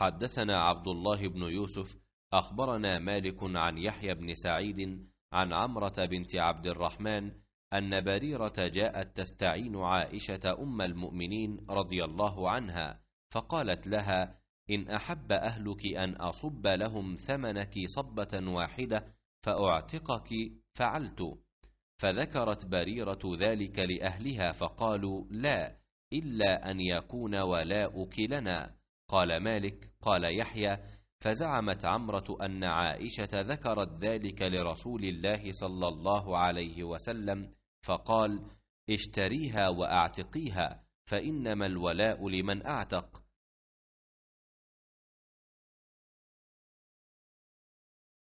حدثنا عبد الله بن يوسف أخبرنا مالك عن يحيى بن سعيد عن عمرة بنت عبد الرحمن أن بريرة جاءت تستعين عائشة أم المؤمنين رضي الله عنها فقالت لها إن أحب أهلك أن أصب لهم ثمنك صبة واحدة فأعتقك فعلت فذكرت بريرة ذلك لأهلها فقالوا لا إلا أن يكون ولاؤك لنا قال مالك قال يحيى فزعمت عمرة أن عائشة ذكرت ذلك لرسول الله صلى الله عليه وسلم فقال اشتريها وأعتقيها فإنما الولاء لمن أعتق